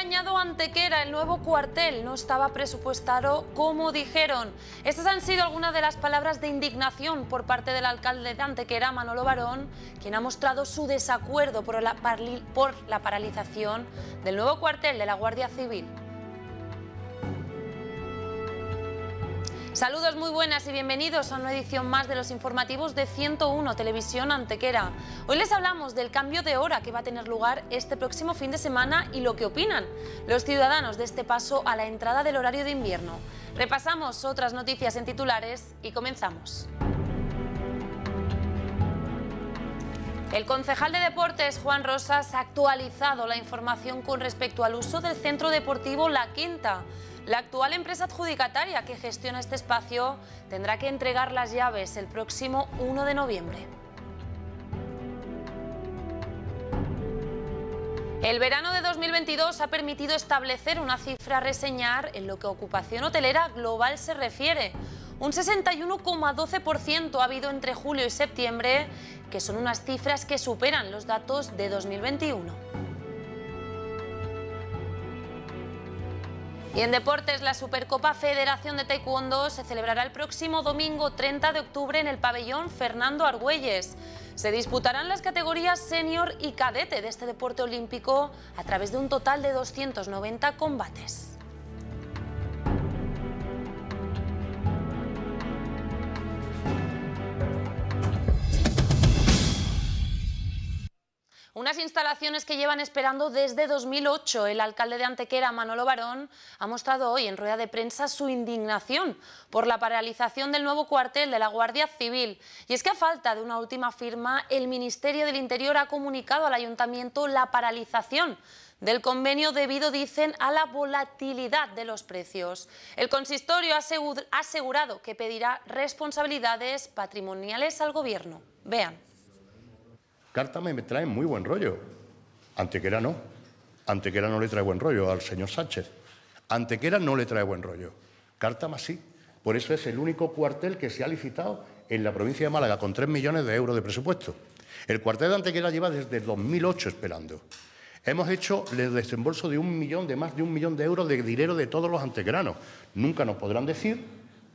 Antequera, el nuevo cuartel no estaba presupuestado como dijeron. Estas han sido algunas de las palabras de indignación por parte del alcalde de Antequera, Manolo Barón, quien ha mostrado su desacuerdo por la, por la paralización del nuevo cuartel de la Guardia Civil. Saludos muy buenas y bienvenidos a una edición más de los informativos de 101 Televisión Antequera. Hoy les hablamos del cambio de hora que va a tener lugar este próximo fin de semana y lo que opinan los ciudadanos de este paso a la entrada del horario de invierno. Repasamos otras noticias en titulares y comenzamos. El concejal de deportes, Juan Rosas, ha actualizado la información con respecto al uso del centro deportivo La Quinta. La actual empresa adjudicataria que gestiona este espacio tendrá que entregar las llaves el próximo 1 de noviembre. El verano de 2022 ha permitido establecer una cifra a reseñar en lo que ocupación hotelera global se refiere. Un 61,12% ha habido entre julio y septiembre, que son unas cifras que superan los datos de 2021. Y en deportes, la Supercopa Federación de Taekwondo se celebrará el próximo domingo 30 de octubre en el pabellón Fernando Argüelles. Se disputarán las categorías senior y cadete de este deporte olímpico a través de un total de 290 combates. Las instalaciones que llevan esperando desde 2008. El alcalde de Antequera, Manolo Barón, ha mostrado hoy en rueda de prensa su indignación por la paralización del nuevo cuartel de la Guardia Civil. Y es que a falta de una última firma, el Ministerio del Interior ha comunicado al Ayuntamiento la paralización del convenio debido, dicen, a la volatilidad de los precios. El consistorio ha asegurado que pedirá responsabilidades patrimoniales al Gobierno. Vean. Carta me trae muy buen rollo. Antequera no. Antequera no le trae buen rollo al señor Sánchez. Antequera no le trae buen rollo. Cártama sí. Por eso es el único cuartel que se ha licitado en la provincia de Málaga con 3 millones de euros de presupuesto. El cuartel de Antequera lleva desde 2008 esperando. Hemos hecho el desembolso de un millón, de más de un millón de euros de dinero de todos los antequeranos. Nunca nos podrán decir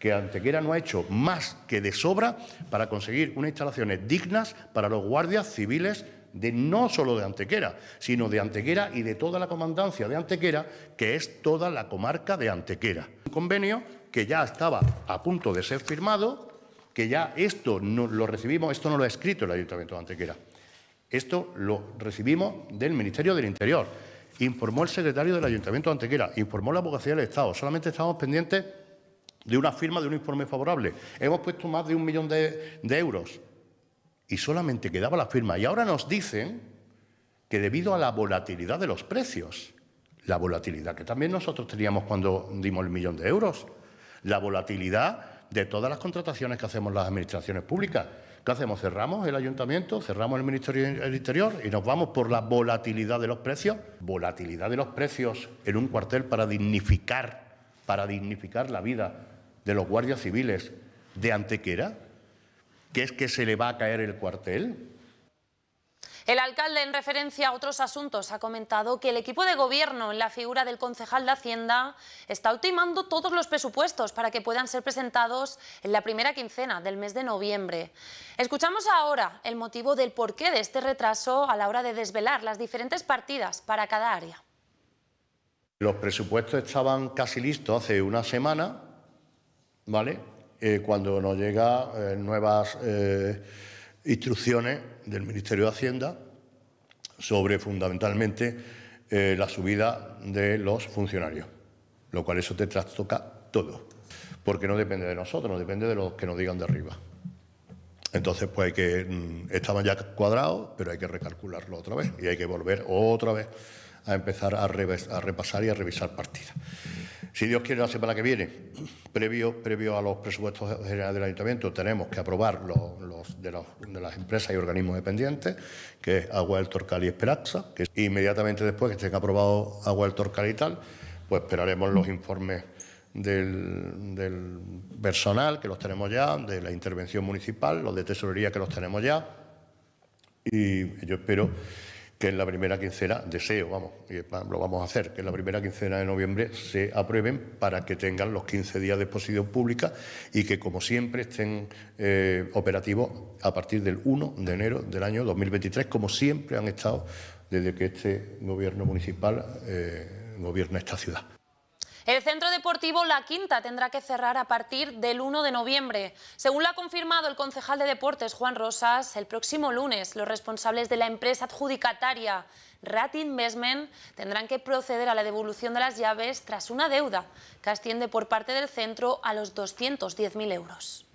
que Antequera no ha hecho más que de sobra para conseguir unas instalaciones dignas para los guardias civiles de no solo de Antequera, sino de Antequera y de toda la comandancia de Antequera, que es toda la comarca de Antequera. Un convenio que ya estaba a punto de ser firmado, que ya esto no lo recibimos, esto no lo ha escrito el Ayuntamiento de Antequera, esto lo recibimos del Ministerio del Interior, informó el secretario del Ayuntamiento de Antequera, informó la Abogacía del Estado, solamente estamos pendientes de una firma de un informe favorable. Hemos puesto más de un millón de, euros y solamente quedaba la firma. Y ahora nos dicen que debido a la volatilidad de los precios, la volatilidad que también nosotros teníamos cuando dimos el millón de euros, la volatilidad de todas las contrataciones que hacemos las administraciones públicas. ¿Qué hacemos? Cerramos el ayuntamiento, cerramos el Ministerio del Interior y nos vamos por la volatilidad de los precios. Volatilidad de los precios en un cuartel para dignificar, para dignificar la vida de los guardias civiles de Antequera, que es que se le va a caer el cuartel. El alcalde, en referencia a otros asuntos, ha comentado que el equipo de gobierno, en la figura del concejal de Hacienda, está ultimando todos los presupuestos para que puedan ser presentados en la primera quincena del mes de noviembre. Escuchamos ahora el motivo del porqué de este retraso a la hora de desvelar las diferentes partidas para cada área. Los presupuestos estaban casi listos hace una semana ¿vale? Eh, cuando nos llegan eh, nuevas eh, instrucciones del Ministerio de Hacienda sobre fundamentalmente la subida de los funcionarios, lo cual eso te trastoca todo, porque no depende de nosotros, no depende de los que nos digan de arriba. Entonces, pues hay que, mm, estaban ya cuadrados, pero hay que recalcularlo otra vez y hay que volver otra vez a empezar a repasar y a revisar partidas. Si Dios quiere, la semana que viene, previo, previo a los presupuestos generales del ayuntamiento, tenemos que aprobar los, de las empresas y organismos dependientes, que es Agua del Torcal y Esperanza, que inmediatamente después que estén aprobado Agua del Torcal y tal, pues esperaremos los informes del, del, personal, que los tenemos ya, de la intervención municipal, los de tesorería, que los tenemos ya. Y yo espero que en la primera quincena, deseo, vamos, lo vamos a hacer, que en la primera quincena de noviembre se aprueben para que tengan los 15 días de exposición pública y que, como siempre, estén eh, operativos a partir del 1 de enero del año 2023, como siempre han estado desde que este gobierno municipal eh, gobierna esta ciudad. El centro deportivo La Quinta tendrá que cerrar a partir del 1 de noviembre. Según lo ha confirmado el concejal de deportes Juan Rosas, el próximo lunes los responsables de la empresa adjudicataria Rat Investment tendrán que proceder a la devolución de las llaves tras una deuda que asciende por parte del centro a los 210.000 euros.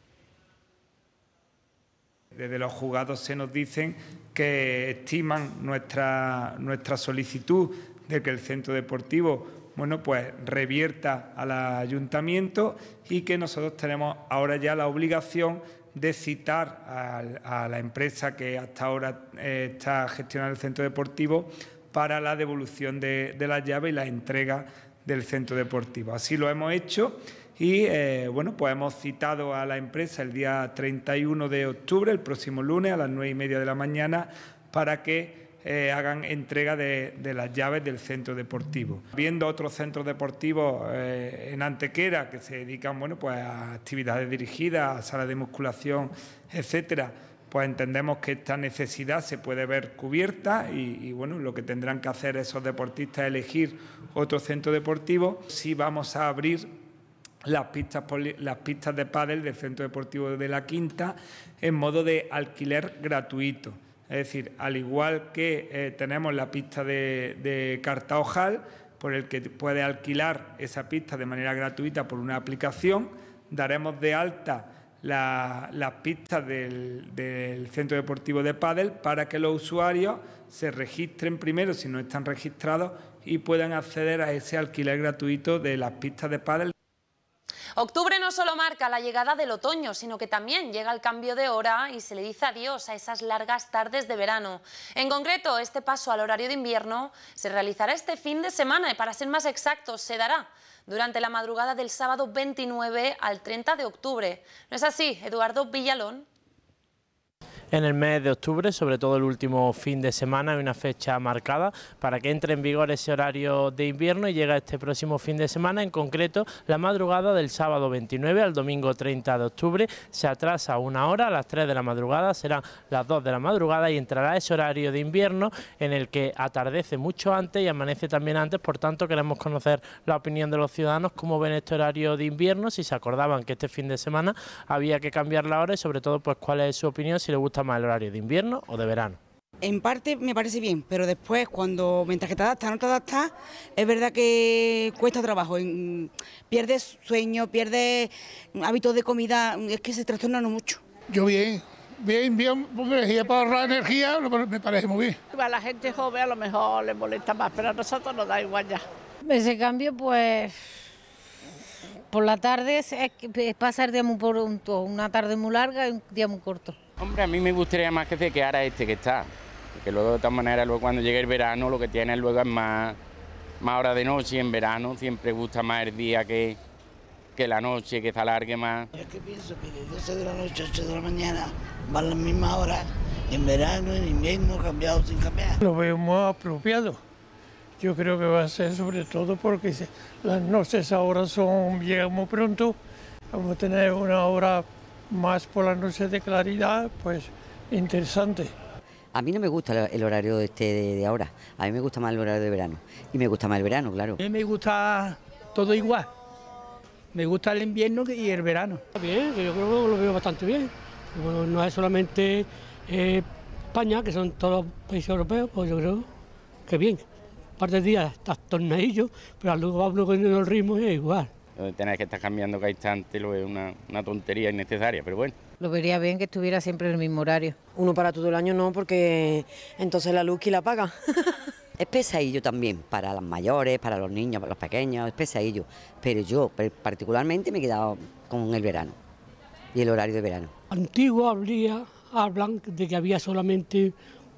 Desde los juzgados se nos dicen que estiman nuestra, nuestra solicitud de que el centro deportivo bueno, pues revierta al ayuntamiento y que nosotros tenemos ahora ya la obligación de citar a, la empresa que hasta ahora eh, está gestionando el centro deportivo para la devolución de, la las llaves y la entrega del centro deportivo. Así lo hemos hecho y eh, bueno, pues hemos citado a la empresa el día 31 de octubre, el próximo lunes a las nueve y media de la mañana, para que eh, hagan entrega de, las llaves del centro deportivo. Viendo otros centros deportivos eh, en Antequera que se dedican bueno, pues a actividades dirigidas, a salas de musculación, etcétera, pues entendemos que esta necesidad se puede ver cubierta y, bueno, lo que tendrán que hacer esos deportistas es elegir otro centro deportivo. Si vamos a abrir las pistas, las pistas de pádel del Centro Deportivo de la Quinta en modo de alquiler gratuito. Es decir, al igual que eh, tenemos la pista de, carta ojal, por el que puede alquilar esa pista de manera gratuita por una aplicación, daremos de alta las pistas del, Centro Deportivo de Padel para que los usuarios se registren primero si no están registrados y puedan acceder a ese alquiler gratuito de las pistas de pádel Octubre no solo marca la llegada del otoño, sino que también llega el cambio de hora y se le dice adiós a esas largas tardes de verano. En concreto, este paso al horario de invierno se realizará este fin de semana y para ser más exactos, se dará durante la madrugada del sábado 29 al 30 de octubre. ¿No es así, Eduardo Villalón? en el mes de octubre, sobre todo el último fin de semana, hay una fecha marcada para que entre en vigor ese horario de invierno y llega este próximo fin de semana, en concreto la madrugada del sábado 29 al domingo 30 de octubre, se atrasa una hora a las 3 de la madrugada, serán las 2 de la madrugada y entrará ese horario de invierno en el que atardece mucho antes y amanece también antes, por tanto queremos conocer la opinión de los ciudadanos, cómo ven este horario de invierno, si se acordaban que este fin de semana había que cambiar la hora y sobre todo pues cuál es su opinión, si le gusta más el horario de invierno o de verano? En parte me parece bien, pero después cuando mientras que te adaptas, no te adaptas, es verdad que cuesta trabajo, pierdes sueño, pierdes hábitos de comida, es que se trastornan mucho. Yo bien, bien, bien, energía para ahorrar energía me parece muy bien. A la gente joven a lo mejor le molesta más, pero a nosotros nos da igual ya. Ese cambio pues por la tarde es, pasar de muy pronto, una tarde muy larga y un día muy corto. Hombre, a mí me gustaría más que se quedara este que está. Porque luego, de todas maneras, luego cuando llegue el verano, lo que tiene luego es más, más hora de noche. En verano siempre gusta más el día que, que la noche, que se alargue más. Es que pienso que de 12 de la noche a 8 de la mañana van las mismas horas. En verano, en invierno, cambiado sin cambiar. Lo veo más apropiado. Yo creo que va a ser sobre todo porque las noches ahora son, llegamos pronto, vamos a tener una hora más por las noches de claridad, pues interesante. A mí no me gusta el horario este de, ahora, a mí me gusta más el horario de verano. Y me gusta más el verano, claro. A mí me gusta todo igual. Me gusta el invierno y el verano. Bien, yo creo que lo veo bastante bien. no es solamente eh, España, que son todos los países europeos, pues yo creo que bien. Un par de días estás tornadillo, pero luego uno con el ritmo y es igual tener que estar cambiando cada instante lo es una, tontería innecesaria, pero bueno. Lo vería bien que estuviera siempre en el mismo horario. Uno para todo el año no, porque entonces la luz que la paga. es pesadillo también, para las mayores, para los niños, para los pequeños, es pesadillo. Pero yo particularmente me he quedado con el verano y el horario de verano. Antiguo habría, hablan de que había solamente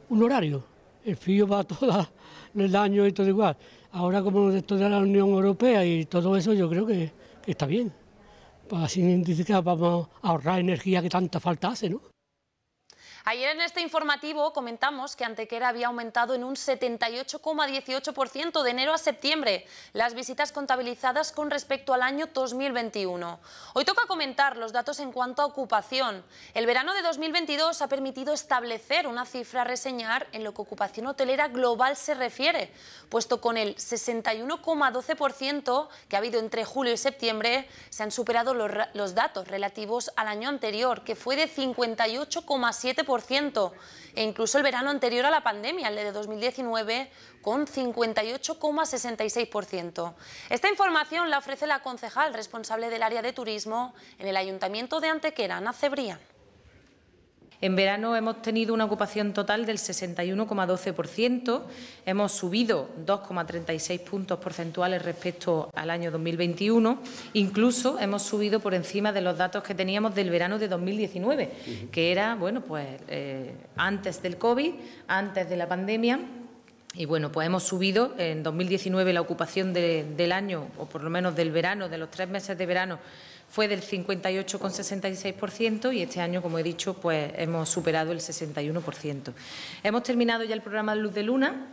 un horario. El frío va todo el año y todo igual. Ahora como esto de la Unión Europea y todo eso yo creo que, está bien. Para, pues sin que vamos a ahorrar energía que tanta falta hace, ¿no? Ayer en este informativo comentamos que Antequera había aumentado en un 78,18% de enero a septiembre las visitas contabilizadas con respecto al año 2021. Hoy toca comentar los datos en cuanto a ocupación. El verano de 2022 ha permitido establecer una cifra a reseñar en lo que ocupación hotelera global se refiere, puesto con el 61,12% que ha habido entre julio y septiembre se han superado los datos relativos al año anterior, que fue de 58,7% e incluso el verano anterior a la pandemia, el de 2019, con 58,66%. Esta información la ofrece la concejal responsable del área de turismo en el Ayuntamiento de Antequera, Ana Cebrián. En verano hemos tenido una ocupación total del 61,12%, hemos subido 2,36 puntos porcentuales respecto al año 2021, incluso hemos subido por encima de los datos que teníamos del verano de 2019, que era, bueno, pues eh, antes del COVID, antes de la pandemia. Y bueno, pues hemos subido en 2019 la ocupación del año, o por lo menos del verano, de los tres meses de verano, fue del 58,66% y este año, como he dicho, pues hemos superado el 61%. Hemos terminado ya el programa Luz de Luna,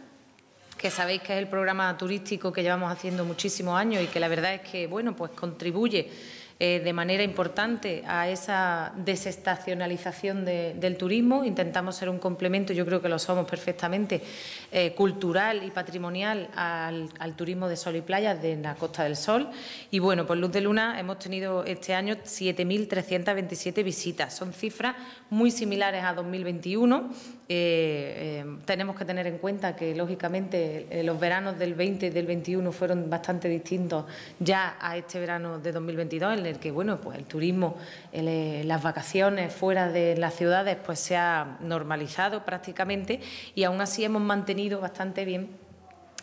que sabéis que es el programa turístico que llevamos haciendo muchísimos años y que la verdad es que, bueno, pues contribuye eh, de manera importante a esa desestacionalización del turismo. Intentamos ser un complemento, yo creo que lo somos perfectamente, eh, cultural y patrimonial al, turismo de sol y playas de la Costa del Sol. Y bueno, por Luz de Luna hemos tenido este año 7.327 visitas. Son cifras muy similares a 2021. Eh, tenemos que tener en cuenta que, lógicamente, los veranos del 20 y del 21 fueron bastante distintos ya a este verano de 2022 el que bueno, pues el turismo, eh, las vacaciones fuera de las ciudades, pues se ha normalizado prácticamente y aún así hemos mantenido bastante bien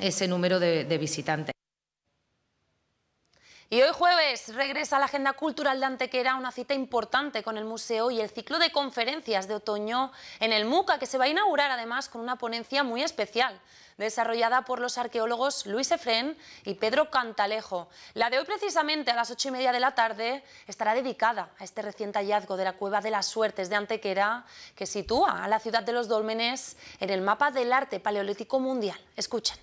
ese número de visitantes. Y hoy jueves regresa a la agenda cultural de Antequera una cita importante con el museo y el ciclo de conferencias de otoño en el MUCA, que se va a inaugurar además con una ponencia muy especial, desarrollada por los arqueólogos Luis Efrén y Pedro Cantalejo. La de hoy precisamente a las ocho y media de la tarde estará dedicada a este reciente hallazgo de la Cueva de las Suertes de Antequera, que sitúa a la ciudad de los Dólmenes en el mapa del arte paleolítico mundial. Escuchen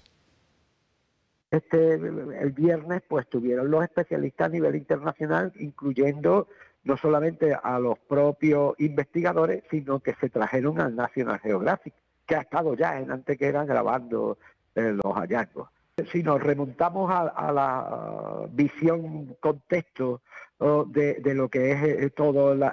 este, el viernes pues tuvieron los especialistas a nivel internacional, incluyendo no solamente a los propios investigadores, sino que se trajeron al National Geographic, que ha estado ya en Antequera grabando eh, los hallazgos. Si nos remontamos a la visión contexto de, lo que es eh, todo el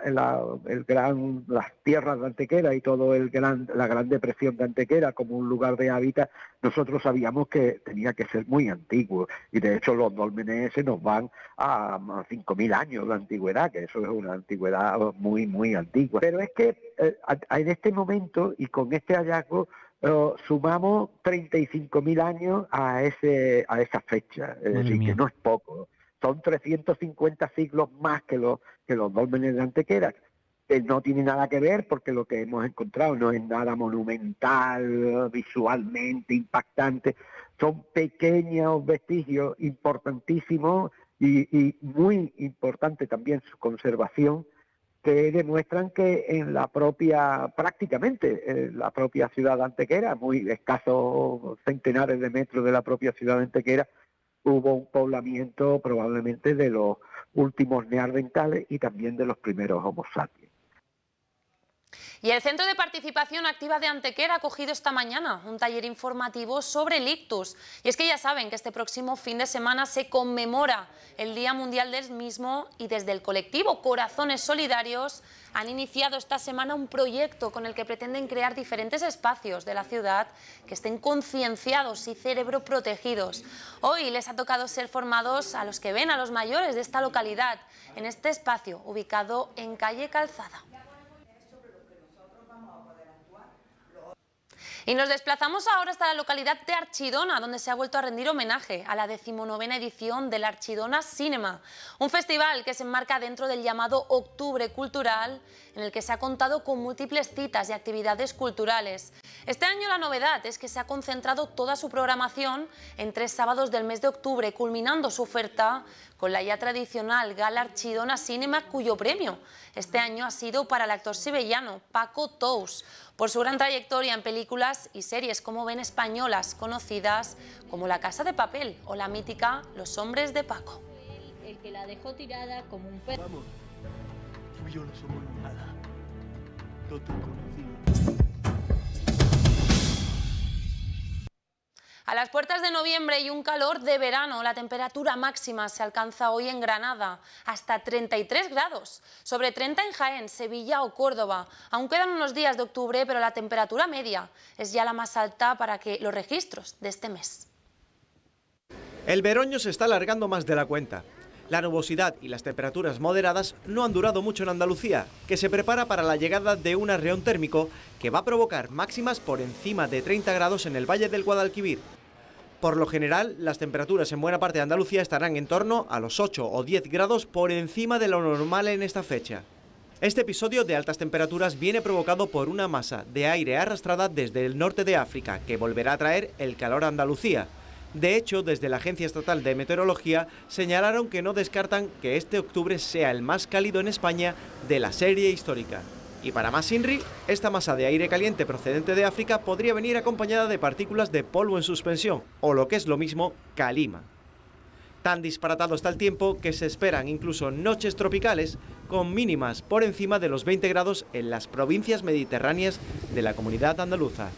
gran, las tierras de Antequera y todo el gran, la gran depresión de Antequera como un lugar de hábitat, nosotros sabíamos que tenía que ser muy antiguo y de hecho los dolmenes nos van a 5.000 años de antigüedad, que eso es una antigüedad muy, muy antigua. Pero es que eh, en este momento y con este hallazgo eh, sumamos 35.000 años a, ese, a esa fecha, es decir, que no es poco son 350 siglos más que los, que los dólmenes de Antequera. no tiene nada que ver porque lo que hemos encontrado no es nada monumental, visualmente impactante. Son pequeños vestigios importantísimos y, muy importante también su conservación que demuestran que en la propia, prácticamente, en la propia ciudad de Antequera, muy escasos centenares de metros de la propia ciudad de Antequera, hubo un poblamiento probablemente de los últimos neandertales y también de los primeros Homo y el Centro de Participación Activa de Antequera ha acogido esta mañana un taller informativo sobre el ictus. Y es que ya saben que este próximo fin de semana se conmemora el Día Mundial del mismo y desde el colectivo Corazones Solidarios han iniciado esta semana un proyecto con el que pretenden crear diferentes espacios de la ciudad que estén concienciados y cerebro protegidos. Hoy les ha tocado ser formados a los que ven a los mayores de esta localidad en este espacio ubicado en calle Calzada. Y nos desplazamos ahora hasta la localidad de Archidona, donde se ha vuelto a rendir homenaje a la decimonovena edición del Archidona Cinema, un festival que se enmarca dentro del llamado Octubre Cultural en el que se ha contado con múltiples citas y actividades culturales. Este año la novedad es que se ha concentrado toda su programación en tres sábados del mes de octubre, culminando su oferta con la ya tradicional Gala Archidona Cinema, cuyo premio este año ha sido para el actor sevillano Paco Tous, por su gran trayectoria en películas y series como ven españolas, conocidas como La Casa de Papel o la mítica Los Hombres de Paco. El que la dejó tirada como un a las puertas de noviembre y un calor de verano, la temperatura máxima se alcanza hoy en Granada, hasta 33 grados, sobre 30 en Jaén, Sevilla o Córdoba. Aún quedan unos días de octubre, pero la temperatura media es ya la más alta para que los registros de este mes. El veroño se está alargando más de la cuenta. La nubosidad y las temperaturas moderadas no han durado mucho en Andalucía, que se prepara para la llegada de un arreón térmico que va a provocar máximas por encima de 30 grados en el Valle del Guadalquivir. Por lo general, las temperaturas en buena parte de Andalucía estarán en torno a los 8 o 10 grados por encima de lo normal en esta fecha. Este episodio de altas temperaturas viene provocado por una masa de aire arrastrada desde el norte de África que volverá a traer el calor a Andalucía, de hecho, desde la Agencia Estatal de Meteorología señalaron que no descartan que este octubre sea el más cálido en España de la serie histórica. Y para más INRI, esta masa de aire caliente procedente de África podría venir acompañada de partículas de polvo en suspensión, o lo que es lo mismo, calima. Tan disparatado está el tiempo que se esperan incluso noches tropicales con mínimas por encima de los 20 grados en las provincias mediterráneas de la comunidad andaluza.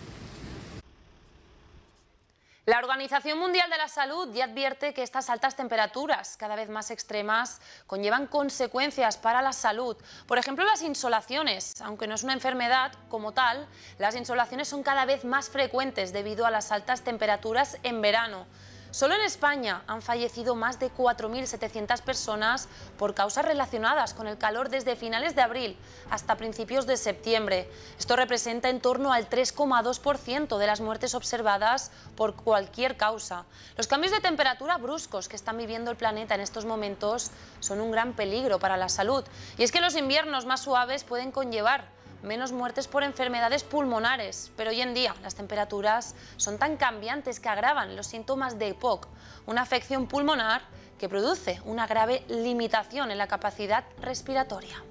La Organización Mundial de la Salud ya advierte que estas altas temperaturas, cada vez más extremas, conllevan consecuencias para la salud. Por ejemplo, las insolaciones. Aunque no es una enfermedad como tal, las insolaciones son cada vez más frecuentes debido a las altas temperaturas en verano. Solo en España han fallecido más de 4.700 personas por causas relacionadas con el calor desde finales de abril hasta principios de septiembre. Esto representa en torno al 3,2% de las muertes observadas por cualquier causa. Los cambios de temperatura bruscos que está viviendo el planeta en estos momentos son un gran peligro para la salud. Y es que los inviernos más suaves pueden conllevar menos muertes por enfermedades pulmonares, pero hoy en día las temperaturas son tan cambiantes que agravan los síntomas de EPOC, una afección pulmonar que produce una grave limitación en la capacidad respiratoria.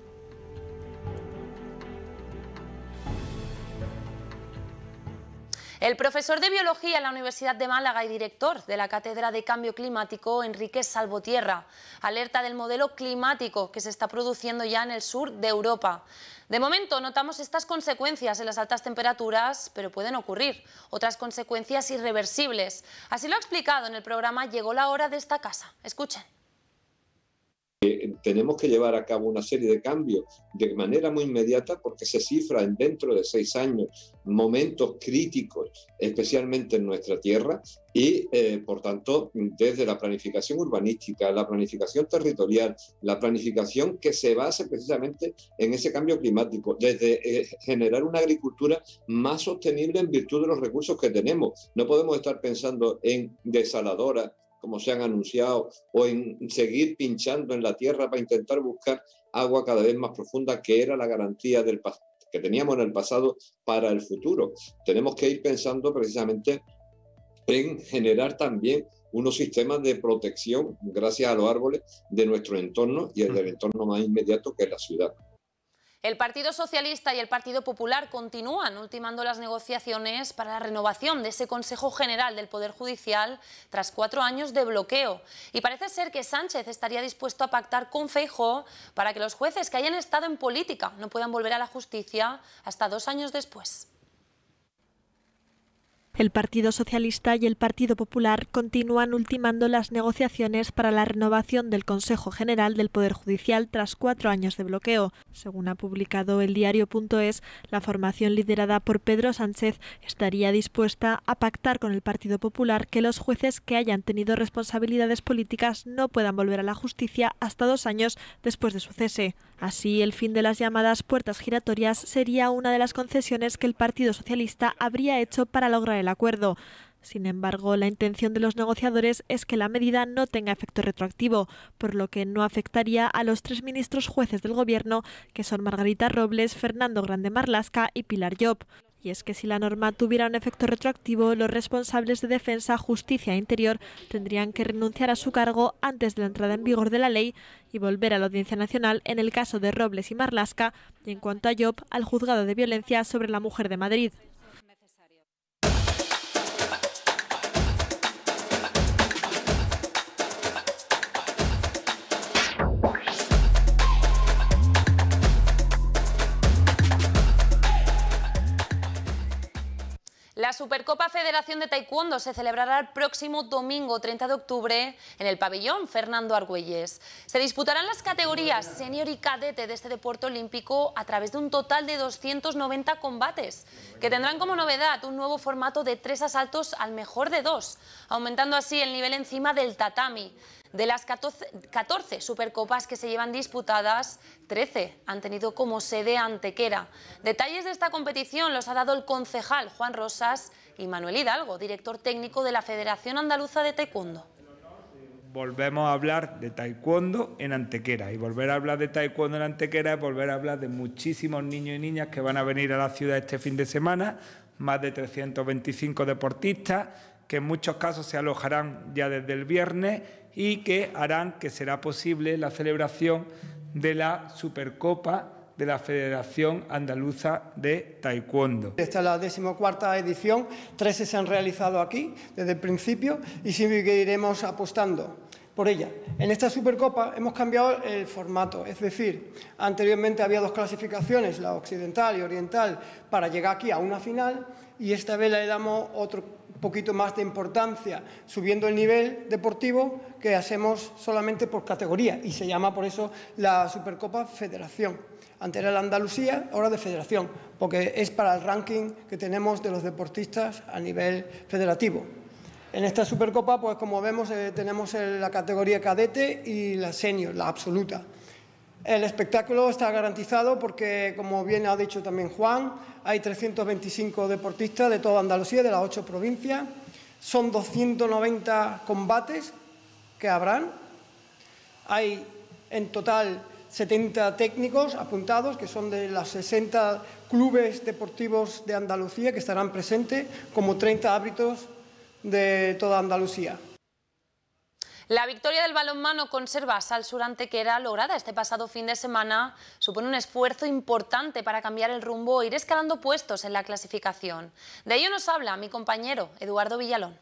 El profesor de Biología en la Universidad de Málaga y director de la Cátedra de Cambio Climático, Enrique Salvotierra, alerta del modelo climático que se está produciendo ya en el sur de Europa. De momento notamos estas consecuencias en las altas temperaturas, pero pueden ocurrir otras consecuencias irreversibles. Así lo ha explicado en el programa Llegó la hora de esta casa. Escuchen tenemos que llevar a cabo una serie de cambios de manera muy inmediata porque se cifran dentro de seis años momentos críticos, especialmente en nuestra tierra, y eh, por tanto desde la planificación urbanística, la planificación territorial, la planificación que se base precisamente en ese cambio climático, desde eh, generar una agricultura más sostenible en virtud de los recursos que tenemos. No podemos estar pensando en desaladoras como se han anunciado, o en seguir pinchando en la tierra para intentar buscar agua cada vez más profunda, que era la garantía del que teníamos en el pasado para el futuro. Tenemos que ir pensando precisamente en generar también unos sistemas de protección, gracias a los árboles, de nuestro entorno y el del mm. entorno más inmediato que es la ciudad. El Partido Socialista y el Partido Popular continúan ultimando las negociaciones para la renovación de ese Consejo General del Poder Judicial tras cuatro años de bloqueo. Y parece ser que Sánchez estaría dispuesto a pactar con Feijóo para que los jueces que hayan estado en política no puedan volver a la justicia hasta dos años después. El Partido Socialista y el Partido Popular continúan ultimando las negociaciones para la renovación del Consejo General del Poder Judicial tras cuatro años de bloqueo. Según ha publicado el diario.es, la formación liderada por Pedro Sánchez estaría dispuesta a pactar con el Partido Popular que los jueces que hayan tenido responsabilidades políticas no puedan volver a la justicia hasta dos años después de su cese. Así, el fin de las llamadas puertas giratorias sería una de las concesiones que el Partido Socialista habría hecho para lograr el acuerdo. Sin embargo, la intención de los negociadores es que la medida no tenga efecto retroactivo, por lo que no afectaría a los tres ministros jueces del Gobierno, que son Margarita Robles, Fernando Grande Marlasca y Pilar Job. Y es que si la norma tuviera un efecto retroactivo, los responsables de defensa, justicia e interior tendrían que renunciar a su cargo antes de la entrada en vigor de la ley y volver a la Audiencia Nacional en el caso de Robles y Marlasca y en cuanto a Job, al juzgado de violencia sobre la mujer de Madrid. Supercopa Federación de Taekwondo se celebrará el próximo domingo 30 de octubre en el pabellón Fernando Argüelles. Se disputarán las categorías senior y cadete de este deporte olímpico a través de un total de 290 combates, que tendrán como novedad un nuevo formato de tres asaltos al mejor de dos, aumentando así el nivel encima del tatami. De las 14, supercopas que se llevan disputadas, 13 han tenido como sede Antequera. Detalles de esta competición los ha dado el concejal Juan Rosas y Manuel Hidalgo, director técnico de la Federación Andaluza de Taekwondo. Volvemos a hablar de taekwondo en Antequera y volver a hablar de taekwondo en Antequera es volver a hablar de muchísimos niños y niñas que van a venir a la ciudad este fin de semana, más de 325 deportistas que en muchos casos se alojarán ya desde el viernes y que harán que será posible la celebración de la Supercopa de la Federación Andaluza de Taekwondo. Esta es la decimocuarta edición, 13 se han realizado aquí desde el principio y iremos apostando por ella. En esta Supercopa hemos cambiado el formato, es decir, anteriormente había dos clasificaciones, la occidental y oriental, para llegar aquí a una final y esta vez le damos otro un poquito más de importancia, subiendo el nivel deportivo que hacemos solamente por categoría y se llama por eso la Supercopa Federación. Antes era la Andalucía, ahora de Federación, porque es para el ranking que tenemos de los deportistas a nivel federativo. En esta Supercopa, pues como vemos, eh, tenemos la categoría cadete y la senior, la absoluta. El espectáculo está garantizado porque, como bien ha dicho también Juan, hay 325 deportistas de toda Andalucía, de las ocho provincias. Son 290 combates que habrán. Hay en total 70 técnicos apuntados, que son de los 60 clubes deportivos de Andalucía que estarán presentes, como 30 árbitros de toda Andalucía. La victoria del balonmano conserva sal que era lograda este pasado fin de semana. Supone un esfuerzo importante para cambiar el rumbo e ir escalando puestos en la clasificación. De ello nos habla mi compañero Eduardo Villalón.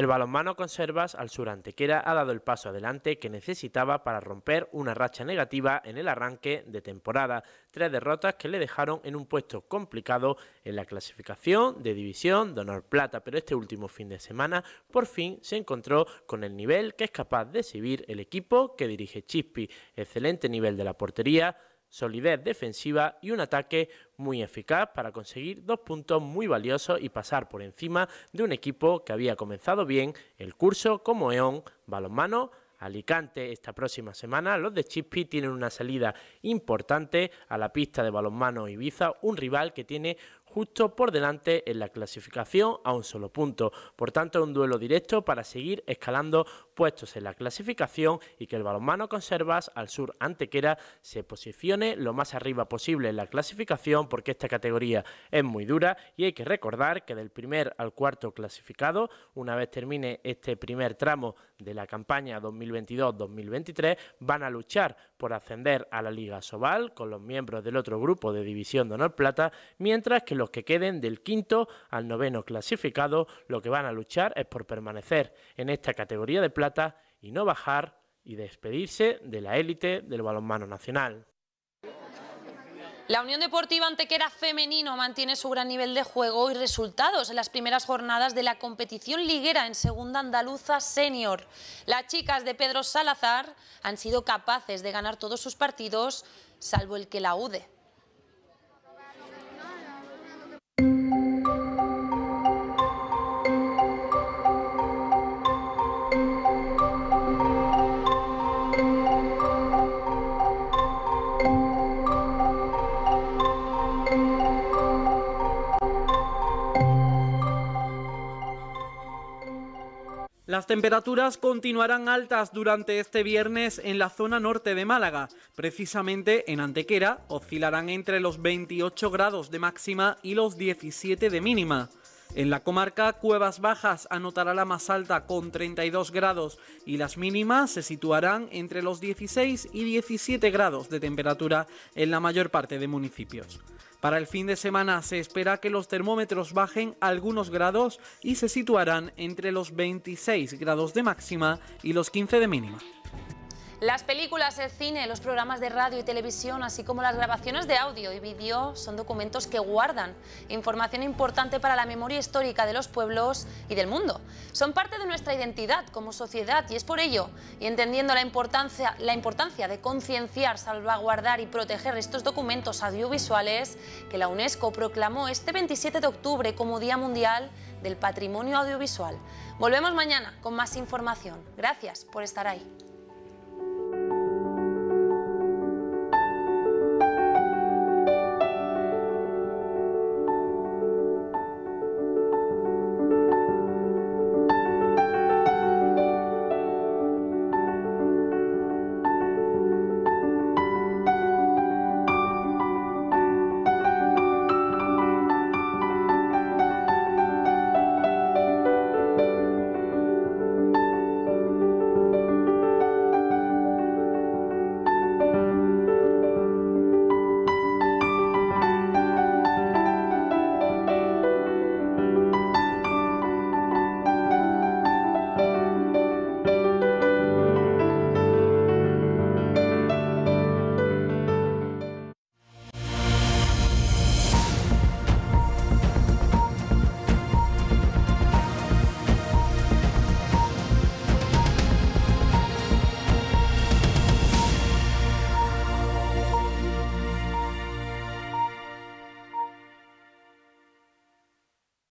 El balonmano Conservas al sur Antequera ha dado el paso adelante que necesitaba para romper una racha negativa en el arranque de temporada, tres derrotas que le dejaron en un puesto complicado en la clasificación de división de honor plata, pero este último fin de semana por fin se encontró con el nivel que es capaz de exhibir el equipo que dirige Chispi, excelente nivel de la portería, solidez defensiva y un ataque muy eficaz para conseguir dos puntos muy valiosos y pasar por encima de un equipo que había comenzado bien el curso como Eón Balonmano Alicante esta próxima semana. Los de Chispi tienen una salida importante a la pista de balonmano Ibiza, un rival que tiene justo por delante en la clasificación a un solo punto. Por tanto, un duelo directo para seguir escalando puestos en la clasificación y que el balonmano Conservas al sur Antequera se posicione lo más arriba posible en la clasificación porque esta categoría es muy dura y hay que recordar que del primer al cuarto clasificado, una vez termine este primer tramo de la campaña 2022-2023, van a luchar por ascender a la Liga Sobal con los miembros del otro grupo de División de Honor Plata, mientras que los que queden del quinto al noveno clasificado lo que van a luchar es por permanecer en esta categoría de plata y no bajar y despedirse de la élite del balonmano nacional. La Unión Deportiva Antequera Femenino mantiene su gran nivel de juego y resultados en las primeras jornadas de la competición liguera en Segunda Andaluza Senior. Las chicas de Pedro Salazar han sido capaces de ganar todos sus partidos, salvo el que la UDE Las temperaturas continuarán altas durante este viernes en la zona norte de Málaga. Precisamente en Antequera oscilarán entre los 28 grados de máxima y los 17 de mínima. En la comarca Cuevas Bajas anotará la más alta con 32 grados y las mínimas se situarán entre los 16 y 17 grados de temperatura en la mayor parte de municipios. Para el fin de semana se espera que los termómetros bajen algunos grados y se situarán entre los 26 grados de máxima y los 15 de mínima. Las películas, el cine, los programas de radio y televisión, así como las grabaciones de audio y vídeo, son documentos que guardan información importante para la memoria histórica de los pueblos y del mundo. Son parte de nuestra identidad como sociedad y es por ello, y entendiendo la importancia, la importancia de concienciar, salvaguardar y proteger estos documentos audiovisuales, que la UNESCO proclamó este 27 de octubre como Día Mundial del Patrimonio Audiovisual. Volvemos mañana con más información. Gracias por estar ahí.